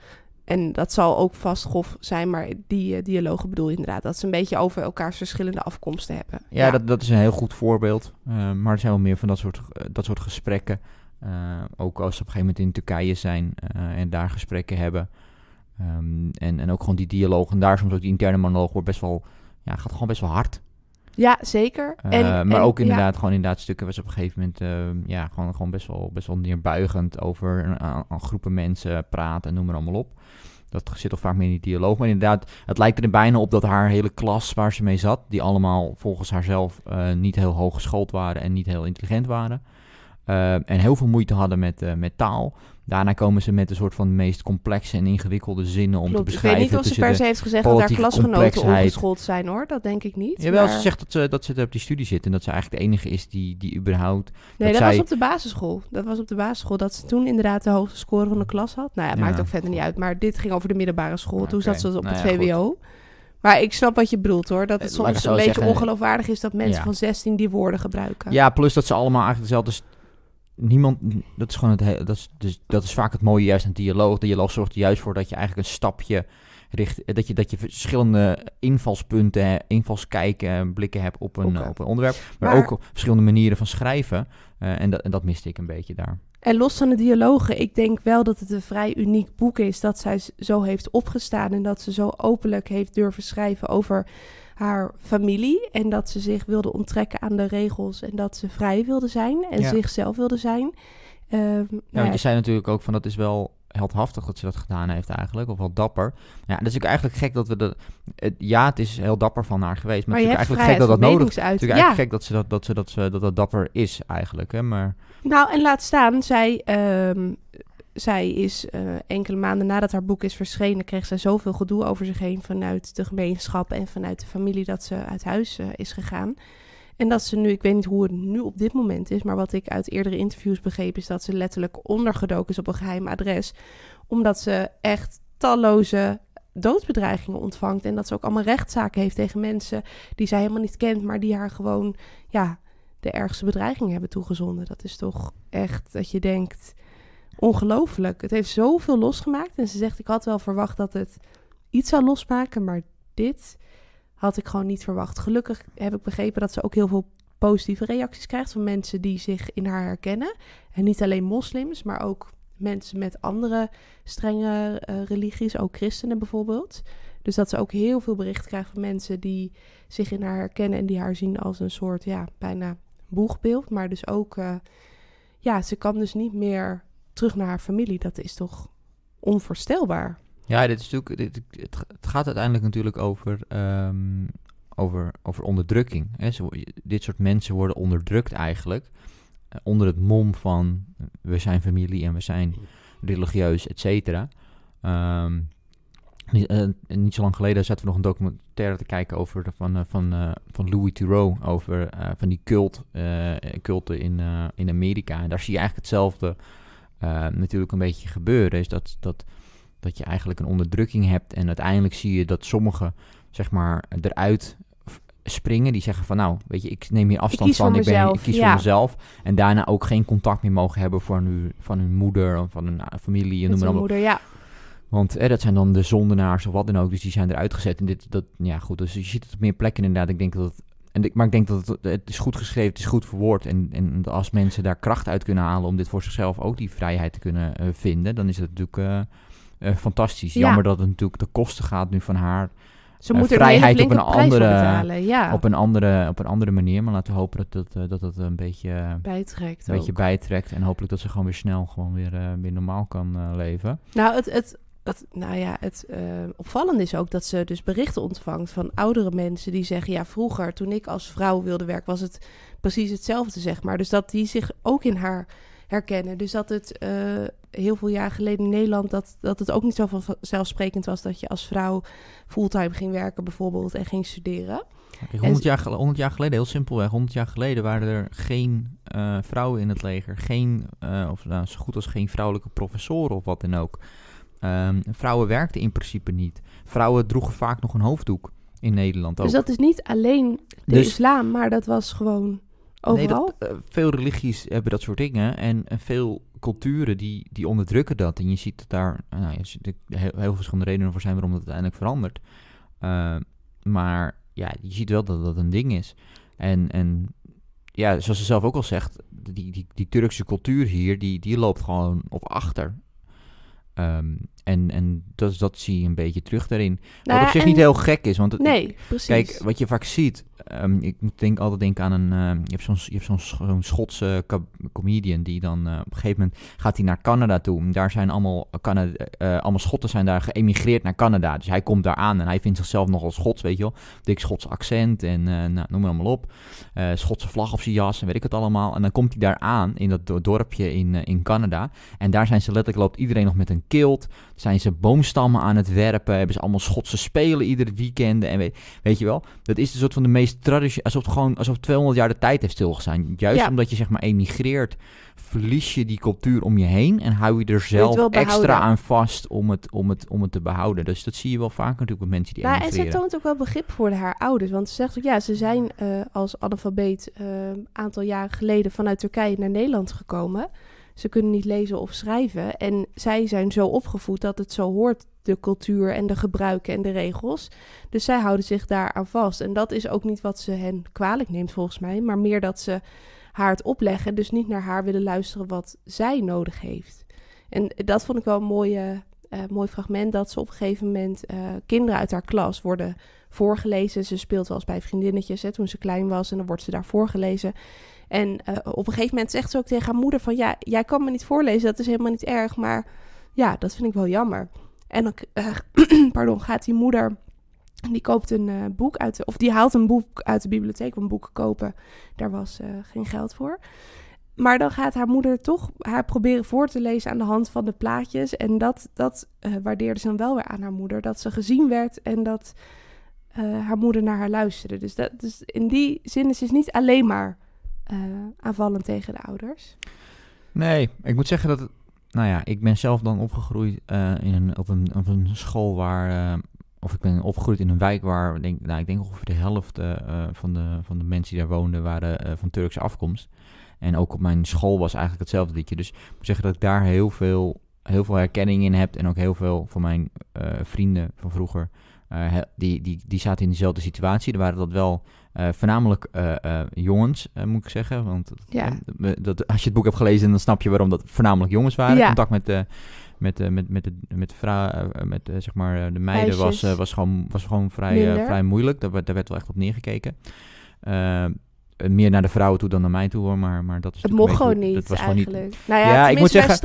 En dat zal ook vast grof zijn, maar die eh, dialogen bedoel je inderdaad. Dat ze een beetje over elkaars verschillende afkomsten hebben. Ja, Dat, dat is een heel goed voorbeeld. Eh, maar er zijn wel meer van dat soort, eh, dat soort gesprekken. ook als ze op een gegeven moment in Turkije zijn en daar gesprekken hebben. Ehm, en, en ook gewoon die dialoog en daar soms ook die interne monoloog wordt best wel, ja, gaat gewoon best wel hard. Ja, zeker. Eh, en, maar ook inderdaad, gewoon inderdaad stukken was op een gegeven moment ehm, ja, gewoon, gewoon best, wel, best wel neerbuigend over aan, groepen mensen praten en noem maar allemaal op. Dat zit toch vaak meer in die dialoog. Maar inderdaad, het lijkt er bijna op dat haar hele klas waar ze mee zat, die allemaal volgens haarzelf uh, niet heel hoog geschoold waren en niet heel intelligent waren, eh, en heel veel moeite hadden met, eh, met taal. Daarna komen ze met een soort van meest complexe en ingewikkelde zinnen om te beschrijven. Ik weet niet of ze per se heeft gezegd dat daar klasgenoten ongeschoold zijn hoor, dat denk ik niet. Jawel, wel, ze zegt dat ze, dat ze op die studie zit en dat ze eigenlijk de enige is die, die überhaupt... Nee, dat, was op de basisschool. Dat was op de basisschool dat ze toen inderdaad de hoogste score van de klas had. Nou ja, maakt ook verder niet uit, maar dit ging over de middelbare school. toen zat ze dus op het nou VWO. Maar ik snap wat je bedoelt hoor. Dat het eh, soms een beetje ongeloofwaardig is dat mensen van 16 die woorden gebruiken. Ja, plus dat ze allemaal eigenlijk dezelfde niemand, dat is gewoon het dat, is, dus, dat is vaak het mooie juist aan dialoog. je dialoog zorgt er juist voor dat je eigenlijk een stapje richt, eh, dat je, dat je verschillende invalspunten, eh, invalskijken, eh, blikken hebt op een, op een onderwerp. Maar, ook op verschillende manieren van schrijven. en, dat, en dat miste ik een beetje daar. En los van de dialogen, ik denk wel dat het een vrij uniek boek is dat zij zo heeft opgestaan en dat ze zo openlijk heeft durven schrijven over haar familie en dat ze zich wilde onttrekken aan de regels en dat ze vrij wilde zijn en zichzelf wilde zijn. Um, ehm, je nou zei natuurlijk ook van dat is wel heldhaftig dat ze dat gedaan heeft eigenlijk, of wel dapper. Ja, dat is ook eigenlijk gek dat we dat... ja, het is heel dapper van haar geweest, maar, maar het is eigenlijk gek dat dat nodig is. Het is eigenlijk gek dat ze dat, dat, ze, dat, ze, dat dat dapper is eigenlijk, hè, maar... Nou, en laat staan, zij ehm, zij is eh, enkele maanden nadat haar boek is verschenen, kreeg zij zoveel gedoe over zich heen vanuit de gemeenschap en vanuit de familie dat ze uit huis eh, is gegaan. En dat ze nu, ik weet niet hoe het nu op dit moment is, maar wat ik uit eerdere interviews begreep, is dat ze letterlijk ondergedoken is op een geheim adres. Omdat ze echt talloze doodsbedreigingen ontvangt. En dat ze ook allemaal rechtszaken heeft tegen mensen die zij helemaal niet kent, maar die haar gewoon ja, de ergste bedreigingen hebben toegezonden. Dat is toch echt dat je denkt ongelooflijk. Het heeft zoveel losgemaakt. En ze zegt, ik had wel verwacht dat het iets zou losmaken, maar dit had ik gewoon niet verwacht. Gelukkig heb ik begrepen dat ze ook heel veel positieve reacties krijgt van mensen die zich in haar herkennen. En niet alleen moslims, maar ook mensen met andere strenge eh, religies, ook christenen bijvoorbeeld. Dus dat ze ook heel veel berichten krijgt van mensen die zich in haar herkennen en die haar zien als een soort, ja, bijna boegbeeld. Maar dus ook, eh, ja, ze kan dus niet meer terug naar haar familie, dat is toch onvoorstelbaar. Ja, dit is natuurlijk, dit, het, gaat uiteindelijk natuurlijk over, ehm, over, over onderdrukking. Hè? Zo, dit soort mensen worden onderdrukt eigenlijk. Eh, onder het mom van we zijn familie en we zijn religieus, et cetera. Ehm, eh, niet, zo lang geleden zaten we nog een documentaire te kijken over van, eh, van, van Louis Thoreau, Over van die cult, culten in, in Amerika. En daar zie je eigenlijk hetzelfde eh, natuurlijk een beetje gebeuren. Is dat, dat, dat je eigenlijk een onderdrukking hebt. En uiteindelijk zie je dat sommigen zeg maar, eruit springen. Die zeggen van nou, weet je, ik neem hier afstand van. Ik, ben, ik kies voor mezelf. En daarna ook geen contact meer mogen hebben voor nu van hun moeder, of van hun eh, familie. noem maar moeder, ja. Want eh, dat zijn dan de zondenaars of wat dan ook. Dus die zijn eruit gezet. En dit, dat, ja, goed. Dus je ziet het op meer plekken inderdaad. Ik denk dat het en ik, maar ik denk dat het, het, is goed geschreven, het is goed verwoord. En, en als mensen daar kracht uit kunnen halen om dit voor zichzelf ook die vrijheid te kunnen eh, vinden, dan is dat natuurlijk eh, eh, fantastisch. Jammer dat het natuurlijk de kosten gaat nu van haar. Ze moet vrijheid op, een andere, op, een andere, op een andere manier. Maar laten we hopen dat dat, dat, dat een beetje, bijtrekt, een beetje bijtrekt. En hopelijk dat ze gewoon weer snel gewoon weer, weer normaal kan leven. Nou, het, het, dat nou ja, het uh, eh, opvallende is ook dat ze dus berichten ontvangt van oudere mensen die zeggen: ja, vroeger toen ik als vrouw wilde werken, was het precies hetzelfde, zeg maar. Dus dat die zich ook in haar herkennen. Dus dat het eh, heel veel jaar geleden in Nederland, dat, dat het ook niet zo vanzelfsprekend was dat je als vrouw fulltime ging werken, bijvoorbeeld, en ging studeren. 100, jaar, 100 jaar geleden, heel simpelweg, 100 jaar geleden waren er geen eh, vrouwen in het leger, geen, of nou, zo goed als geen vrouwelijke professoren of wat dan ook. Ehm, vrouwen werkten in principe niet. Vrouwen droegen vaak nog een hoofddoek in Nederland Dus dat is niet alleen de dus- islam, maar dat was gewoon overal? Nee, eh, veel religies hebben dat soort dingen en veel culturen die, die onderdrukken dat. En je ziet dat daar nou, je heel, heel, verschillende redenen voor zijn waarom dat uiteindelijk verandert. Ehm, maar ja, je ziet wel dat dat een ding is. En, en ja, zoals ze zelf ook al zegt, die, die, die Turkse cultuur hier, die, die loopt gewoon op achter. um, En, en dus dat zie je een beetje terug daarin. Nou wat op zich niet heel gek is. Want het, nee, precies. Kijk, wat je vaak ziet. Um, ik denk altijd denken aan een. Eh, je hebt zo'n je hebt zo'n, Schotse comedian. die dan. Eh, op een gegeven moment gaat hij naar Canada toe. daar zijn allemaal, eh, Canada, allemaal Schotten zijn daar geëmigreerd naar Canada. Dus hij komt daar aan en hij vindt zichzelf nogal Schots, weet je wel. Dik Schots accent en nou, noem maar allemaal op. Schotse vlag op zijn jas en weet ik het allemaal. En dan komt hij daar aan in dat dorpje in, in Canada. En daar zijn ze letterlijk. loopt iedereen nog met een kilt zijn ze boomstammen aan het werpen? Hebben ze allemaal Schotse spelen ieder weekend? En weet, je wel, dat is een soort van de meest traditionele... Alsof, gewoon, alsof 200 jaar de tijd heeft stilgestaan. Juist omdat je zeg maar emigreert, verlies je die cultuur om je heen... en hou je er zelf extra aan vast om het, om, het, om het te behouden. Dus dat zie je wel vaker natuurlijk met mensen die maar emigreren. En ze toont ook wel begrip voor haar ouders. Want ze zegt ook, ja, ze zijn eh, als analfabeet... een eh, aantal jaren geleden vanuit Turkije naar Nederland gekomen... Ze kunnen niet lezen of schrijven. En zij zijn zo opgevoed dat het zo hoort, de cultuur en de gebruiken en de regels. Dus zij houden zich daar aan vast. En dat is ook niet wat ze hen kwalijk neemt, volgens mij. Maar meer dat ze haar het opleggen. Dus niet naar haar willen luisteren wat zij nodig heeft. En dat vond ik wel een mooie, eh, mooi fragment. Dat ze op een gegeven moment eh, kinderen uit haar klas worden voorgelezen. Ze speelt wel eens bij vriendinnetjes toen ze klein was. En dan wordt ze daar voorgelezen. En eh, op een gegeven moment zegt ze ook tegen haar moeder van... ja, jij kan me niet voorlezen, dat is helemaal niet erg, maar ja, dat vind ik wel jammer. En dan eh, *clears throat* pardon, gaat die moeder... Die koopt een eh, boek uit of die haalt een boek uit de bibliotheek, een boek kopen. Daar was geen geld voor. Maar dan gaat haar moeder toch haar proberen voor te lezen aan de hand van de plaatjes. En dat, dat waardeerde ze dan wel weer aan haar moeder. Dat ze gezien werd en dat haar moeder naar haar luisterde. Dus, dat, dus in die zin is het niet alleen maar eh, aanvallen tegen de ouders? Nee, ik moet zeggen dat... nou ja, ik ben zelf dan opgegroeid uh, in een, op, een, op een school waar... Eh, of ik ben opgegroeid in een wijk waar, denk, nou, ik denk ongeveer de helft van, de, van de mensen die daar woonden waren van Turkse afkomst. En ook op mijn school was eigenlijk hetzelfde liedje. Dus ik moet zeggen dat ik daar heel veel, heel veel herkenning in heb. En ook heel veel van mijn vrienden van vroeger, die, die, die zaten in dezelfde situatie. Er waren dat wel eh, voornamelijk eh, eh, jongens, moet ik zeggen. Want ja. dat, als je het boek hebt gelezen, dan snap je waarom dat voornamelijk jongens waren. Ja. Contact met, de met, met, met, met, met, met zeg maar, de meiden was, was, gewoon, was gewoon vrij, vrij moeilijk. Daar, daar werd wel echt op neergekeken. Ehm, eh, meer naar de vrouwen toe dan naar mij toe hoor, maar, maar dat is Het mocht gewoon niet, dat was Gewoon niet... Nou ja, ik moet zeggen,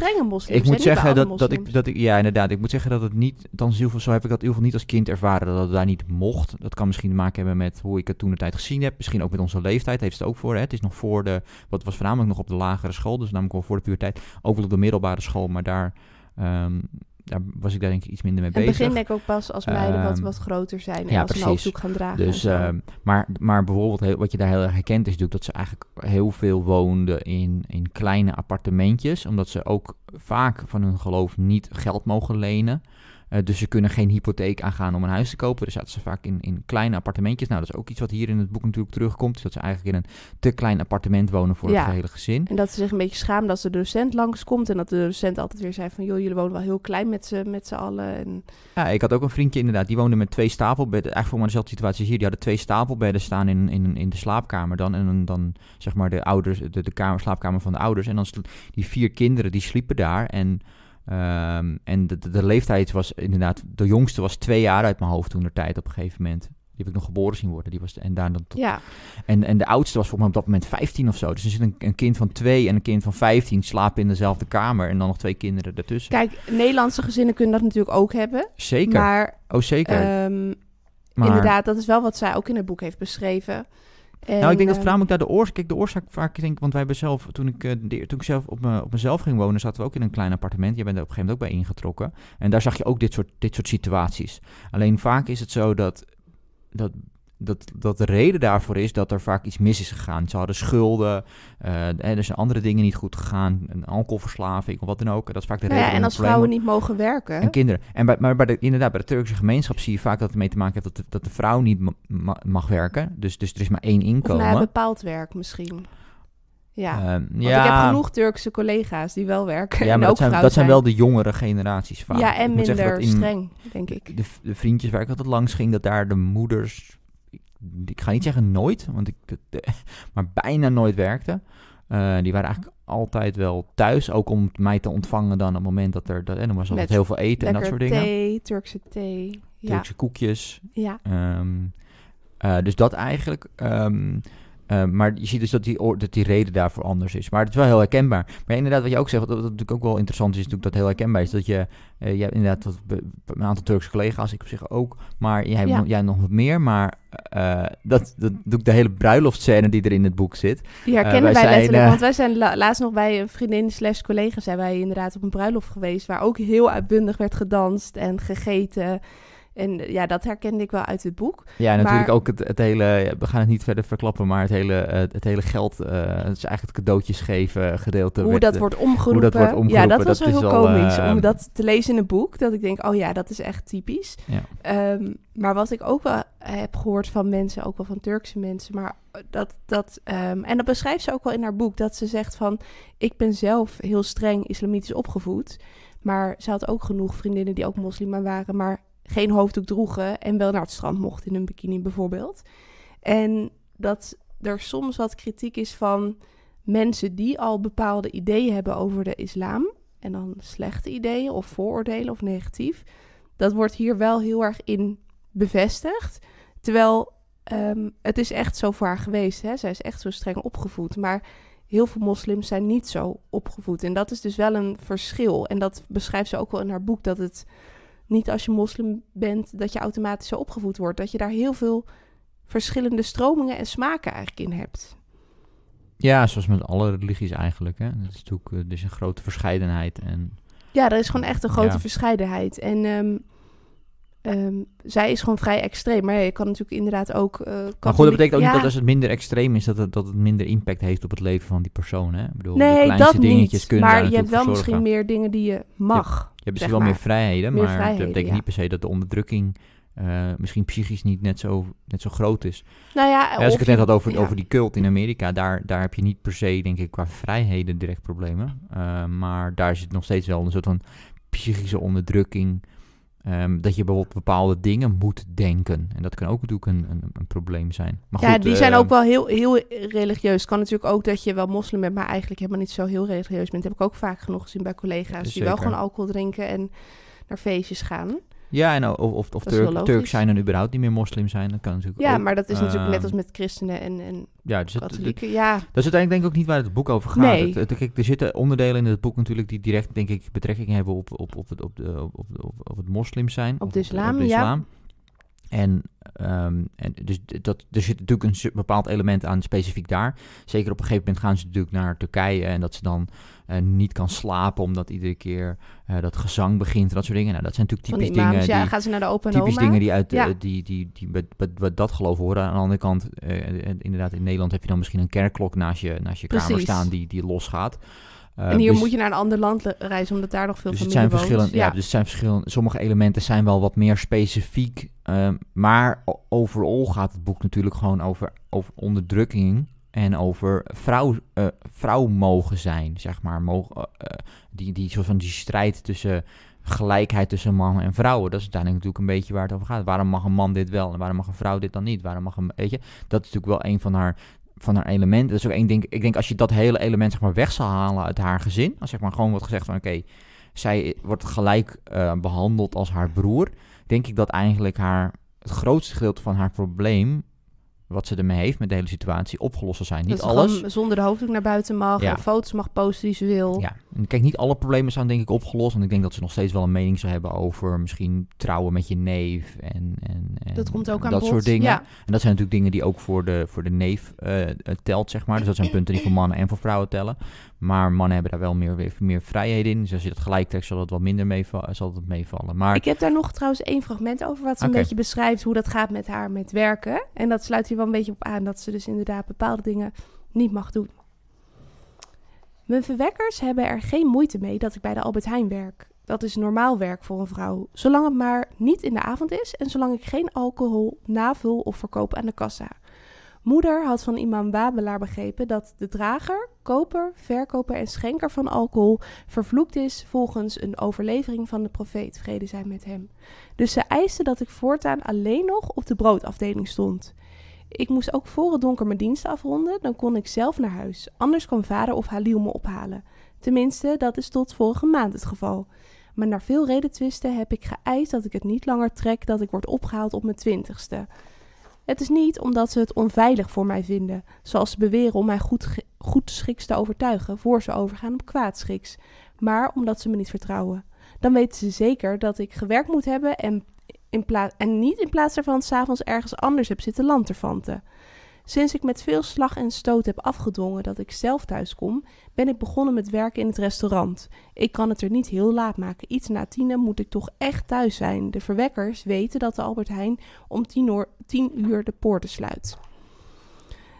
Ik moet zeggen dat, dat, ik, dat ik, ja inderdaad, ik moet zeggen dat het niet, dan zoveel, zo heb ik dat in ieder geval niet als kind ervaren, dat het daar niet mocht. Dat kan misschien te maken hebben met hoe ik het toen de tijd gezien heb, misschien ook met onze leeftijd, heeft het ook voor. Hè? Het is nog voor de, wat was voornamelijk nog op de lagere school, dus namelijk al voor de tijd. ook wel op de middelbare school, maar daar... Ehm, daar was ik daar denk ik iets minder mee bezig. Het begin ik ook pas als meiden wat, ehm, wat groter zijn en ja, als precies. een hoofddoek gaan dragen. Dus, ehm, maar, maar bijvoorbeeld wat je daar heel erg herkent is natuurlijk dat ze eigenlijk heel veel woonden in, in kleine appartementjes. Omdat ze ook vaak van hun geloof niet geld mogen lenen. Eh, dus ze kunnen geen hypotheek aangaan om een huis te kopen. Dus zaten ze vaak in, in kleine appartementjes. Nou, dat is ook iets wat hier in het boek natuurlijk terugkomt. Dat ze eigenlijk in een te klein appartement wonen voor ja. het gehele gezin. En dat ze zich een beetje schamen dat de docent langskomt. En dat de docent altijd weer zei van, joh, jullie wonen wel heel klein met z'n, met z'n allen. En... Ja, ik had ook een vriendje inderdaad. Die woonde met twee stapelbedden. Eigenlijk voor mij dezelfde situatie als hier. Die hadden twee stapelbedden staan in, in, in de slaapkamer dan. En dan, zeg maar de ouders, de, de slaapkamer van de ouders. En dan die vier kinderen, die sliepen daar. En Ehm, en de, de, leeftijd was inderdaad, de jongste was twee jaar uit mijn hoofd toen de tijd op een gegeven moment. Die heb ik nog geboren zien worden. Die was, en, daar dan ja. en, en de oudste was volgens mij op dat moment 15 of zo. Dus er zit een, een kind van twee en een kind van 15 slapen in dezelfde kamer. En dan nog twee kinderen ertussen. Kijk, Nederlandse gezinnen kunnen dat natuurlijk ook hebben. Zeker. Maar, oh, zeker. Ehm, maar, inderdaad, dat is wel wat zij ook in het boek heeft beschreven nou, ik denk dat eh, voornamelijk naar de oorzaak... Kijk, de oorzaak vaak, ik want wij hebben zelf... Toen ik, eh, toen ik zelf op, me, op mezelf ging wonen, zaten we ook in een klein appartement. je bent er op een gegeven moment ook bij ingetrokken. En daar zag je ook dit soort, dit soort situaties. Alleen vaak is het zo dat dat dat, dat de reden daarvoor is dat er vaak iets mis is gegaan. Ze hadden schulden, eh, er zijn andere dingen niet goed gegaan, een alcoholverslaving of wat dan ook. Dat is vaak de nou reden. Ja, en als vrouwen niet mogen werken. En kinderen. En maar bij de, inderdaad, bij de Turkse gemeenschap zie je vaak dat het mee te maken heeft dat de, dat de vrouw niet mag werken. Dus, dus er is maar één nou inkomen. Of bepaald werk misschien. Ja, uh, ik heb genoeg Turkse collega's die wel werken. Ja, maar en dat, zijn, dat zijn. wel de jongere generaties vaak. Ja, en minder streng, denk ik. De, de vriendjes waar ik altijd langs ging, dat daar de moeders ik ga niet zeggen nooit, want ik, *laughs* maar bijna nooit werkte. Eh, die waren eigenlijk altijd wel thuis, ook om mij te ontvangen dan op het moment dat er, dat, en dan was altijd heel veel eten en dat soort dingen. thee, Turkse thee. Turkse koekjes. Ja. Ehm, eh, dus dat eigenlijk. Ehm, Ehm, maar je ziet dus dat die, dat die reden daarvoor anders is. Maar het is wel heel herkenbaar. Maar inderdaad, wat je ook zegt, wat, wat, natuurlijk ook wel interessant is, natuurlijk dat heel herkenbaar is. Dat je, uh, inderdaad een aantal Turkse collega's, ik op zich ook, maar jij, ja. jij nog wat meer. Maar eh, dat, dat doe ik de hele bruiloftscène die er in het boek zit. Die eh, herkennen wij, wij letterlijk, want wij zijn laatst nog bij een vriendin slash collega zijn wij inderdaad op een bruiloft geweest, waar ook heel uitbundig werd gedanst en gegeten. En eh, ja, dat herkende ik wel uit het boek. Ja, natuurlijk ook het, het, hele, we gaan het niet verder verklappen, maar het hele, het, eh, het hele geld, uh, het is eigenlijk het cadeautjes geven gedeelte. Hoe, dat, wordt hoe dat wordt omgeroepen. Ja, dat was dat wel heel komisch om ehm, dat te lezen in een boek. Dat ik denk, oh ja, dat is echt typisch. Ja. Ehm, maar wat ik ook wel heb gehoord van mensen, ook wel van Turkse mensen, maar dat, dat ehm, en dat beschrijft ze ook wel in haar boek, dat ze zegt van, ik ben zelf heel streng islamitisch opgevoed. Maar ze had ook genoeg vriendinnen die ook moslima waren. Maar geen hoofddoek droegen en wel naar het strand mocht in een bikini bijvoorbeeld. En dat er soms wat kritiek is van mensen die al bepaalde ideeën hebben over de islam. En dan slechte ideeën of vooroordelen of negatief. Dat wordt hier wel heel erg in bevestigd. Terwijl ehm, het is echt zo voor haar geweest. Hè? Zij is echt zo streng opgevoed. Maar heel veel moslims zijn niet zo opgevoed. En dat is dus wel een verschil. En dat beschrijft ze ook wel in haar boek. Dat het niet als je moslim bent dat je automatisch zo opgevoed wordt. Dat je daar heel veel verschillende stromingen en smaken eigenlijk in hebt. Ja, zoals met alle religies eigenlijk. Hè? Dat is natuurlijk, dus een grote verscheidenheid. En... Ja, er is gewoon echt een grote verscheidenheid. En ehm, Ehm, zij is gewoon vrij extreem. Maar je kan natuurlijk inderdaad ook. Eh, maar goed, dat betekent ook niet dat als het minder extreem is, dat het, dat het minder impact heeft op het leven van die persoon. Hè? Ik bedoel, nee, dat niet. maar je hebt wel misschien meer dingen die je mag. Je, hebt misschien wel meer vrijheden, maar dat betekent niet per se dat de onderdrukking. Eh, misschien psychisch niet net zo, net zo groot is. Nou ja, als ik het net had over, over die cult in Amerika, daar, daar heb je niet per se, denk ik, qua vrijheden direct problemen. Eh, maar daar zit nog steeds wel een soort van psychische onderdrukking Ehm, dat je bijvoorbeeld bepaalde dingen moet denken. En dat kan ook natuurlijk een, een, een probleem zijn. Maar ja, die zijn eh, ook wel heel, heel religieus. Kan natuurlijk ook dat je wel moslim bent, maar eigenlijk helemaal niet zo heel religieus bent. Dat heb ik ook vaak genoeg gezien bij collega's die wel gewoon alcohol drinken en naar feestjes gaan. Ja, en of, of, of Turk, zijn en überhaupt niet meer moslim zijn, dan kan natuurlijk Ja, maar dat is natuurlijk net ehm, als met christenen en, en ja, dus katholieken, het, ja. Dat is uiteindelijk denk ik ook niet waar het boek over gaat. Nee. kijk, er zitten onderdelen in het boek natuurlijk die direct, denk ik, betrekking hebben op, op, op, het, op, de, op, het moslim zijn. Op de islam, op de islam. ja. En, ehm, en dus dat, er zit natuurlijk een bepaald element aan specifiek daar. Zeker op een gegeven moment gaan ze natuurlijk naar Turkije en dat ze dan eh, niet kan slapen omdat iedere keer eh, dat gezang begint en dat soort dingen. Nou, dat zijn natuurlijk typisch dingen. Ja, die, gaan ze naar de dingen die uit eh, die, die, die, wat dat geloof horen. Aan de andere kant, inderdaad, in Nederland heb je dan misschien een kerkklok naast je, naast je kamer staan die, die losgaat. Eh, en hier dus moet je naar een ander land reizen, omdat daar nog veel dus familie zijn ja. dus zijn verschillende. Sommige elementen zijn wel wat meer specifiek. Ehm, maar overal gaat het boek natuurlijk gewoon over, over onderdrukking. En over vrouw, eh, vrouw mogen zijn, zeg maar. Mogen, eh, die, die soort van die strijd tussen gelijkheid tussen mannen en vrouwen. Dat is uiteindelijk natuurlijk een beetje waar het over gaat. Waarom mag een man dit wel en waarom mag een vrouw dit dan niet? Waarom mag een, weet je, dat is natuurlijk wel een van haar van haar element. Dat is ook één ding. Ik denk als je dat hele element zeg maar, weg zou halen uit haar gezin. Als zeg maar gewoon wordt gezegd van oké, zij wordt gelijk eh, behandeld als haar broer. Denk ik dat eigenlijk haar, het grootste gedeelte van haar probleem wat ze ermee heeft met de hele situatie opgelost zal zijn. Niet dat alles. Zonder de hoofddoek naar buiten mag ja. foto's mag posten die ze wil. Ja, en kijk, niet alle problemen zijn denk ik opgelost. Want ik denk dat ze nog steeds wel een mening zou hebben over misschien trouwen met je neef en, en, dat komt ook aan dat soort dingen. En dat zijn natuurlijk dingen die ook voor de, voor de neef eh, telt, zeg maar. Dus dat zijn punten die voor mannen en voor vrouwen tellen. Maar mannen hebben daar wel meer, meer vrijheid in. Dus als je dat gelijk trekt, zal dat wat minder meevallen. Maar... Ik heb daar nog trouwens één fragment over, wat ze een beetje beschrijft hoe dat gaat met haar met werken. En dat sluit hier wel een beetje op aan, dat ze dus inderdaad bepaalde dingen niet mag doen. Mijn verwekkers hebben er geen moeite mee dat ik bij de Albert Heijn werk. Dat is normaal werk voor een vrouw, zolang het maar niet in de avond is en zolang ik geen alcohol navul of verkoop aan de kassa. Moeder had van imam Wabelaar begrepen dat de drager, koper, verkoper en schenker van alcohol vervloekt is volgens een overlevering van de profeet, vrede zij met hem. Dus ze eiste dat ik voortaan alleen nog op de broodafdeling stond. Ik moest ook voor het donker mijn dienst afronden, dan kon ik zelf naar huis, anders kon vader of Halil me ophalen. Tenminste, dat is tot vorige maand het geval. Maar na veel redetwisten heb ik geëist dat ik het niet langer trek dat ik word opgehaald op mijn twintigste. Het is niet omdat ze het onveilig voor mij vinden, zoals ze beweren om mij goed, goed schiks te overtuigen voor ze overgaan op kwaadschiks, maar omdat ze me niet vertrouwen. Dan weten ze zeker dat ik gewerkt moet hebben en, in en niet in plaats daarvan s'avonds ergens anders heb zitten lanterfanten. Sinds ik met veel slag en stoot heb afgedwongen dat ik zelf thuis kom, ben ik begonnen met werken in het restaurant. Ik kan het er niet heel laat maken. Iets na tienen moet ik toch echt thuis zijn. De verwekkers weten dat de Albert Heijn om tien uur, de poorten sluit.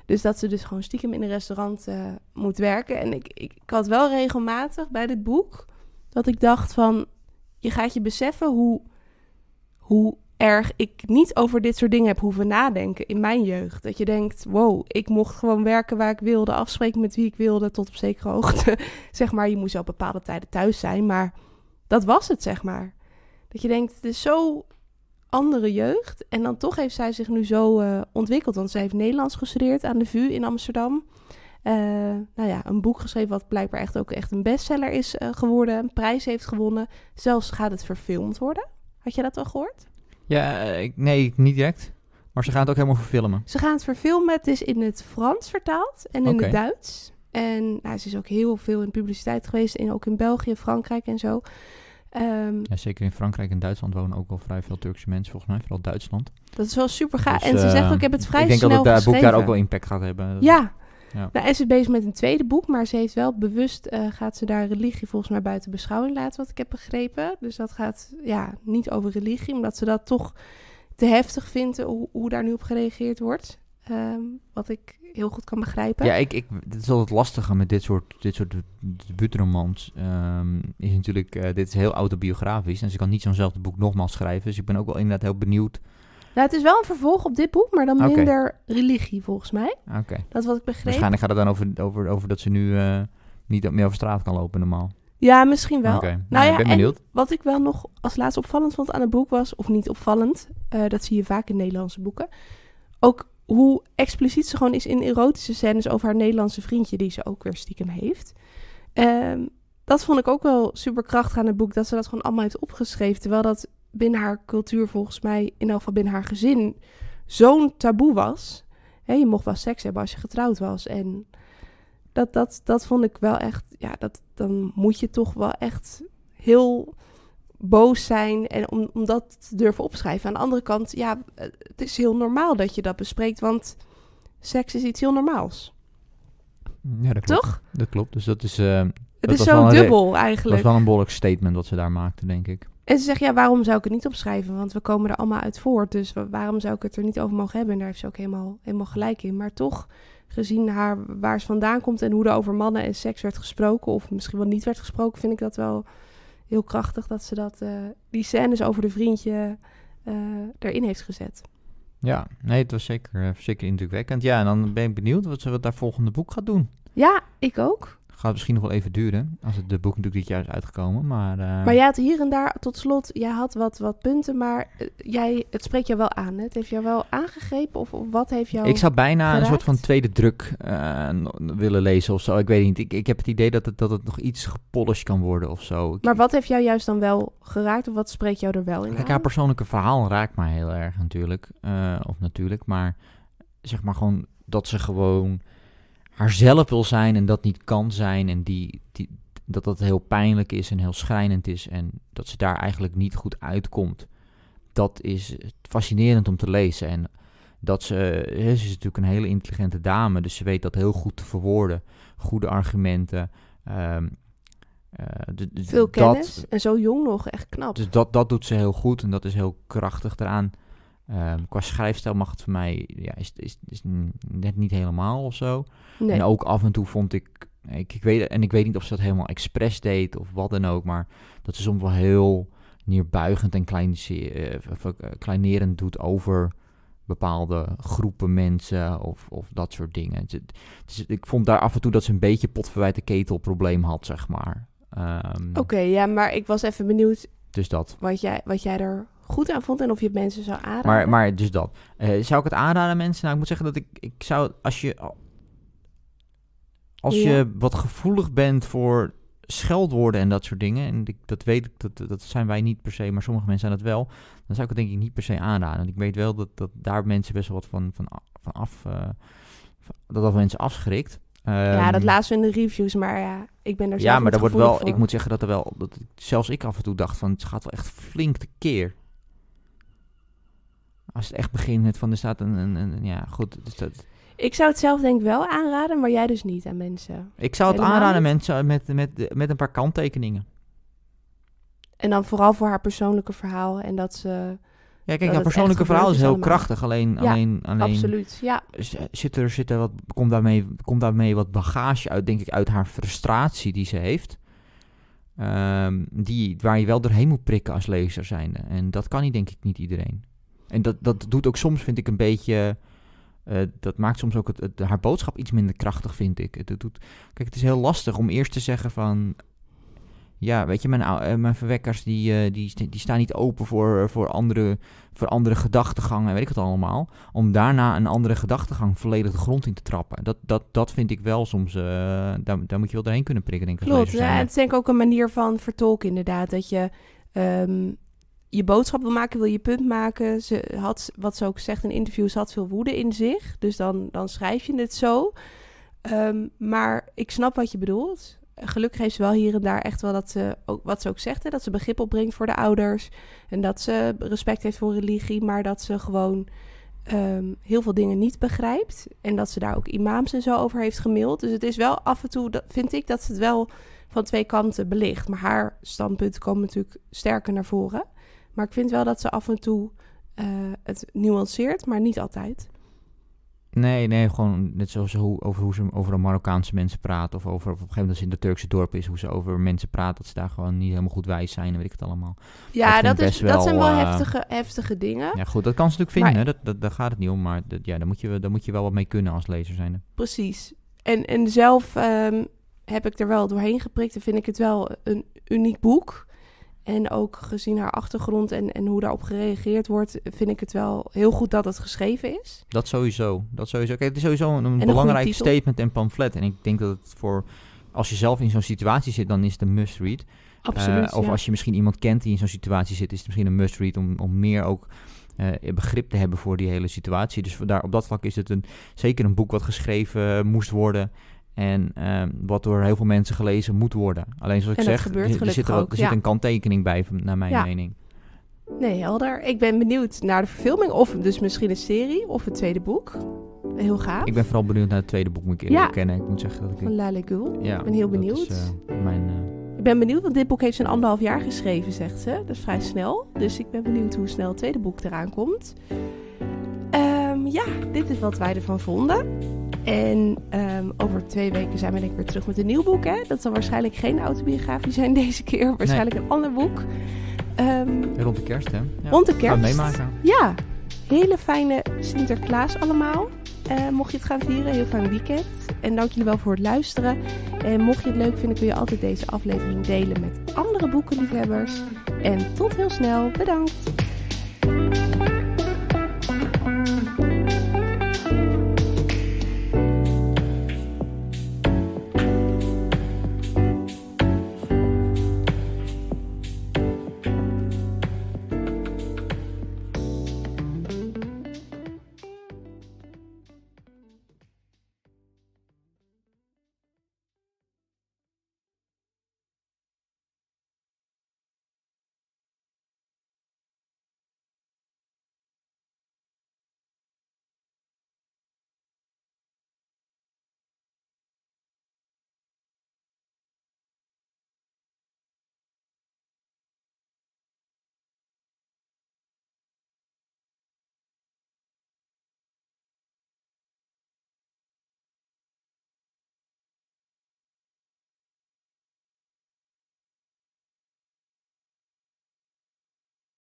Dus dat ze dus gewoon stiekem in een restaurant eh, moet werken. En ik, ik, ik had wel regelmatig bij dit boek dat ik dacht van... Je gaat je beseffen hoe, hoe erg ik niet over dit soort dingen heb hoeven nadenken in mijn jeugd. Dat je denkt, wow, ik mocht gewoon werken waar ik wilde, afspreken met wie ik wilde, tot op zekere hoogte. *laughs* zeg maar, je moest wel bepaalde tijden thuis zijn, maar dat was het, zeg maar. Dat je denkt, het is zo andere jeugd. En dan toch heeft zij zich nu zo eh, ontwikkeld. Want zij heeft Nederlands gestudeerd aan de VU in Amsterdam. Uh, nou ja, een boek geschreven wat blijkbaar echt ook echt een bestseller is eh, geworden. Een prijs heeft gewonnen. Zelfs gaat het verfilmd worden. Had je dat al gehoord? Ja, eh, nee, niet direct. Maar ze gaan het ook helemaal verfilmen. Ze gaan het verfilmen. Het is in het Frans vertaald en in het Duits. En nou, ze is ook heel veel in publiciteit geweest, in, ook in België, Frankrijk en zo. Ehm, ja, zeker in Frankrijk en Duitsland wonen ook wel vrij veel Turkse mensen, volgens mij, vooral Duitsland. Dat is wel super gaaf. Dus, en ze uh, zegt eh, ook, ik heb het vrij snel Ik denk dat het eh, boek daar ook wel impact gaat hebben. Ja, ja. Nou, en is bezig met een tweede boek, maar ze heeft wel bewust, eh, gaat ze daar religie volgens mij buiten beschouwing laten, wat ik heb begrepen. Dus dat gaat ja, niet over religie, omdat ze dat toch te heftig vindt, eh, hoe, hoe daar nu op gereageerd wordt. Ehm, wat ik heel goed kan begrijpen. Ja, ik, ik, dat is altijd lastiger met dit soort, dit soort debuutromans. Um, is natuurlijk, eh, dit is heel autobiografisch. En ze kan niet zo'nzelfde boek nogmaals schrijven. Dus ik ben ook wel inderdaad heel benieuwd nou, het is wel een vervolg op dit boek, maar dan minder religie volgens mij. Oké. Dat wat ik begreep. Waarschijnlijk gaat het dan over, over, over dat ze nu uh, niet meer over straat kan lopen normaal. Ja, misschien wel. Nou, nou ja, Wat ik wel nog als laatst opvallend vond aan het boek was, of niet opvallend, eh, dat zie je vaak in Nederlandse boeken. Ook hoe expliciet ze gewoon is in erotische scènes over haar Nederlandse vriendje, die ze ook weer stiekem heeft. Ehm, dat vond ik ook wel super krachtig aan het boek, dat ze dat gewoon allemaal heeft opgeschreven. Terwijl dat binnen haar cultuur, volgens mij, in elk geval binnen haar gezin, zo'n taboe was. je mocht wel seks hebben als je getrouwd was. En dat, dat, dat vond ik wel echt, ja, dat, dan moet je toch wel echt heel boos zijn en om, om dat te durven opschrijven. Aan de andere kant, ja, het is heel normaal dat je dat bespreekt, want seks is iets heel normaals. Ja, dat klopt. Toch? Dat klopt. Dus dat is. Eh, het is zo dubbel eigenlijk. Dat was wel een behoorlijk statement wat ze daar maakte, denk ik. En ze zegt, ja, waarom zou ik het niet opschrijven? Want we komen er allemaal uit voort, dus waarom zou ik het er niet over mogen hebben? En daar heeft ze ook helemaal, helemaal gelijk in. Maar toch, gezien haar, waar ze vandaan komt en hoe er over mannen en seks werd gesproken, of misschien wel niet werd gesproken, vind ik dat wel heel krachtig dat ze dat, uh, die scènes over de vriendje uh, erin heeft gezet. Ja, nee, het was zeker, eh, zeker indrukwekkend. Ja, en dan ben ik benieuwd wat ze wat daar volgende boek gaat doen. Ja, ik ook. Gaat misschien nog wel even duren, als het de boek natuurlijk dit jaar is uitgekomen. Maar, uh... maar jij had hier en daar, tot slot, jij had wat, wat punten, maar eh, jij, het spreekt jou wel aan. Hè? Het heeft jou wel aangegrepen of, wat heeft jou Ik zou bijna een soort van tweede druk eh, willen lezen of zo. Ik weet niet, ik, ik heb het idee dat het, dat het nog iets gepolished kan worden of zo. Maar wat heeft jou juist dan wel geraakt of wat spreekt jou er wel in Kijk, haar persoonlijke verhaal raakt mij heel erg natuurlijk. of natuurlijk, maar zeg maar gewoon dat ze gewoon haarzelf wil zijn en dat niet kan zijn. En die, die, dat dat heel pijnlijk is en heel schrijnend is. En dat ze daar eigenlijk niet goed uitkomt. Dat is fascinerend om te lezen. En dat ze, ze is natuurlijk een hele intelligente dame, dus ze weet dat heel goed te verwoorden. Goede argumenten. Ehm, eh, Veel kennis en zo jong nog, echt knap. Dus dat, dat doet ze heel goed en dat is heel krachtig eraan. Ehm, qua schrijfstijl mag het voor mij, ja, is, is, is net niet helemaal of zo. En ook af en toe vond ik, ik, weet, en ik weet niet of ze dat helemaal expres deed of wat dan ook, maar dat ze soms wel heel neerbuigend en klein, eh, eh, kleinerend doet over bepaalde groepen mensen of, of dat soort dingen. Dus, ik vond daar af en toe dat ze een beetje potverwijte ketelprobleem had, zeg maar. Ehm, Oké, ja, maar ik was even benieuwd. Dus dat. Wat jij, wat jij er goed aan vond en of je mensen zou aanraden. Maar, maar dus dat. Eh, zou ik het aanraden aan mensen? Nou, ik moet zeggen dat ik, ik zou, als je, als je wat gevoelig bent voor scheldwoorden en dat soort dingen, en ik, dat weet ik, dat, dat zijn wij niet per se, maar sommige mensen zijn dat wel, dan zou ik het denk ik niet per se aanraden. Want ik weet wel dat, dat daar mensen best wel wat van, van, van af, eh, dat dat mensen afschrikt ja, dat ze ehm, in de reviews, maar ja, ik ben er zelf Ja, maar daar wordt wel, ik moet zeggen dat er wel, dat zelfs ik af en toe dacht van, het gaat wel echt flink te keer. Als het echt begint van, er staat een, een, ja, goed. Dus dat, ik zou het zelf denk ik wel aanraden, maar jij dus niet aan mensen. Ik zou het aanraden aan mensen met, met, met een paar kanttekeningen. En dan vooral voor haar persoonlijke verhaal en dat ze ja, kijk, dat nou, persoonlijke verhaal is heel krachtig. Alleen, alleen, alleen absoluut, ja. Zit er, zit er wat, komt, daarmee, komt daarmee wat bagage uit, denk ik, uit haar frustratie die ze heeft. Ehm, die, waar je wel doorheen moet prikken als lezer zijnde. En dat kan niet, denk ik, niet iedereen. En dat, dat doet ook soms, vind ik, een beetje... Eh, dat maakt soms ook het, haar boodschap iets minder krachtig, vind ik. het, doet, kijk, het is heel lastig om eerst te zeggen van ja, weet je, mijn, eh, mijn verwekkers die, eh, die, die staan niet open voor, eh, voor, andere, voor andere gedachtegangen en weet ik het allemaal. Om daarna een andere gedachtegang volledig de grond in te trappen. Dat, dat, dat vind ik wel soms, daar, daar moet je wel doorheen kunnen prikken, denk ik. Klopt, ja, het is denk ik ook een manier van vertolken inderdaad. Dat je ehm, je boodschap wil maken, wil je punt maken. Ze had, wat ze ook zegt in interviews, had veel woede in zich. Dus dan, dan schrijf je het zo. Ehm, maar ik snap wat je bedoelt gelukkig heeft ze wel hier en daar echt wel dat ze, ook, wat ze ook zegt, hè, dat ze begrip opbrengt voor de ouders. En dat ze respect heeft voor religie, maar dat ze gewoon ehm, heel veel dingen niet begrijpt. En dat ze daar ook imams en zo over heeft gemaild. Dus het is wel af en toe, dat, vind ik, dat ze het wel van twee kanten belicht. Maar haar standpunten komen natuurlijk sterker naar voren. Maar ik vind wel dat ze af en toe eh, het nuanceert, maar niet altijd. Nee, nee, gewoon net zoals hoe, over hoe ze over de Marokkaanse mensen praten. Of over, op een gegeven moment als in de Turkse dorp is, hoe ze over mensen praten. Dat ze daar gewoon niet helemaal goed wijs zijn en weet ik het allemaal. Ja, dat, is, wel, dat zijn wel eh, heftige, heftige dingen. Ja, goed, dat kan ze natuurlijk vinden. Maar, dat, dat, daar gaat het niet om. Maar ja, daar, moet je, daar moet je wel wat mee kunnen als lezer zijn. Precies. En, en zelf ehm, heb ik er wel doorheen geprikt. En vind ik het wel een uniek boek. En ook gezien haar achtergrond en, en hoe daarop gereageerd wordt, vind ik het wel heel goed dat het geschreven is. Dat sowieso. Dat sowieso. Kijk, het is sowieso een, belangrijk statement en pamflet. En ik denk dat het voor als je zelf in zo'n situatie zit, dan is het een must-read. Absoluut. Eh, of als je misschien iemand kent die in zo'n situatie zit, is het misschien een must-read om, om meer ook eh, begrip te hebben voor die hele situatie. Dus daar, op dat vlak is het een, zeker een boek wat geschreven eh, moest worden. En ehm, wat door heel veel mensen gelezen moet worden. Alleen zoals ik zeg, er, zit, er, ook, er zit een kanttekening bij, naar mijn mening. Nee, helder. Ik ben benieuwd naar de verfilming. Of dus misschien een serie of het tweede boek. Heel gaaf. Ik ben vooral benieuwd naar het tweede boek, moet ik eerlijk kennen. Ik moet zeggen dat ik... Van Lale Ja, ik ben heel benieuwd. Eh, mijn, eh, Ik ben benieuwd, want dit boek heeft ze anderhalf jaar geschreven, zegt ze. Dat is vrij snel. Dus ik ben benieuwd hoe snel het tweede boek eraan komt. Ehm, ja, dit is wat wij ervan vonden. En ehm, over twee weken zijn we denk ik weer terug met een nieuw boek. Hè? Dat zal waarschijnlijk geen autobiografie zijn *laughs* deze keer. Waarschijnlijk een ander boek. Ehm, rond de kerst, hè? Rond de kerst. Gaan meemaken. Ja. Hele fijne Sinterklaas allemaal. Uh, mocht je het gaan vieren, heel fijn weekend. En dank jullie wel voor het luisteren. En mocht je het leuk vinden, kun je altijd deze aflevering delen met andere boekenliefhebbers. En tot heel snel. Bedankt.